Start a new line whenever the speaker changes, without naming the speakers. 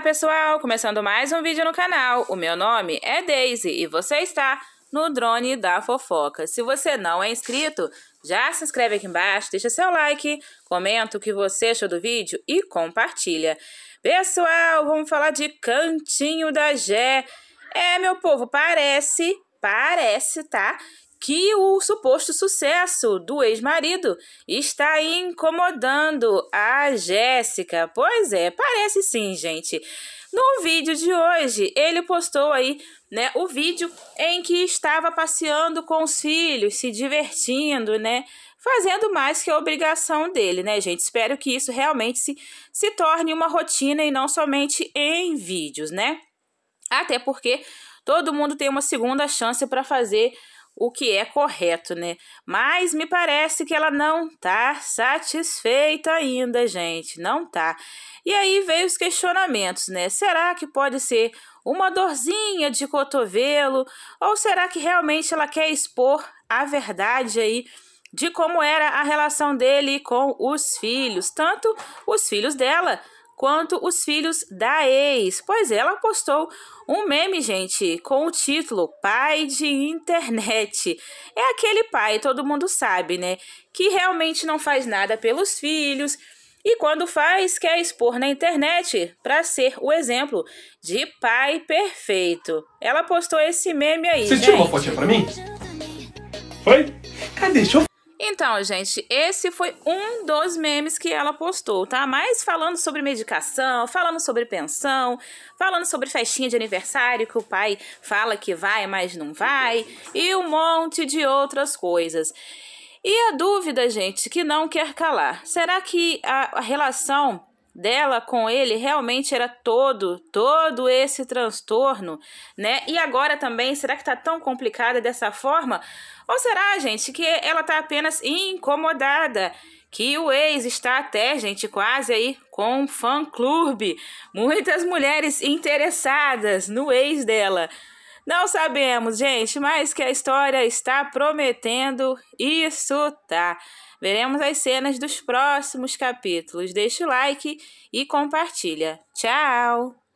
Olá pessoal, começando mais um vídeo no canal. O meu nome é Daisy e você está no Drone da Fofoca. Se você não é inscrito, já se inscreve aqui embaixo, deixa seu like, comenta o que você achou do vídeo e compartilha. Pessoal, vamos falar de Cantinho da Gé. É, meu povo, parece, parece, tá? que o suposto sucesso do ex-marido está incomodando a Jéssica. Pois é, parece sim, gente. No vídeo de hoje, ele postou aí, né, o vídeo em que estava passeando com os filhos, se divertindo, né? Fazendo mais que a obrigação dele, né, gente? Espero que isso realmente se, se torne uma rotina e não somente em vídeos, né? Até porque todo mundo tem uma segunda chance para fazer o que é correto, né? Mas me parece que ela não tá satisfeita ainda, gente, não tá. E aí veio os questionamentos, né? Será que pode ser uma dorzinha de cotovelo ou será que realmente ela quer expor a verdade aí? De como era a relação dele com os filhos, tanto os filhos dela quanto os filhos da ex, pois é, ela postou um meme, gente, com o título Pai de Internet. É aquele pai, todo mundo sabe, né? Que realmente não faz nada pelos filhos e quando faz, quer expor na internet para ser o exemplo de pai perfeito. Ela postou esse meme aí. Você gente. tirou uma fotinha pra mim? Foi? Cadê? Deixa eu então, gente, esse foi um dos memes que ela postou, tá? Mas falando sobre medicação, falando sobre pensão, falando sobre festinha de aniversário que o pai fala que vai, mas não vai, e um monte de outras coisas. E a dúvida, gente, que não quer calar: será que a, a relação dela com ele realmente era todo, todo esse transtorno, né? E agora também, será que tá tão complicada dessa forma? Ou será, gente, que ela tá apenas incomodada? Que o ex está até, gente, quase aí com um fã-clube. Muitas mulheres interessadas no ex dela. Não sabemos, gente, mas que a história está prometendo, isso tá. Veremos as cenas dos próximos capítulos. Deixa o like e compartilha. Tchau!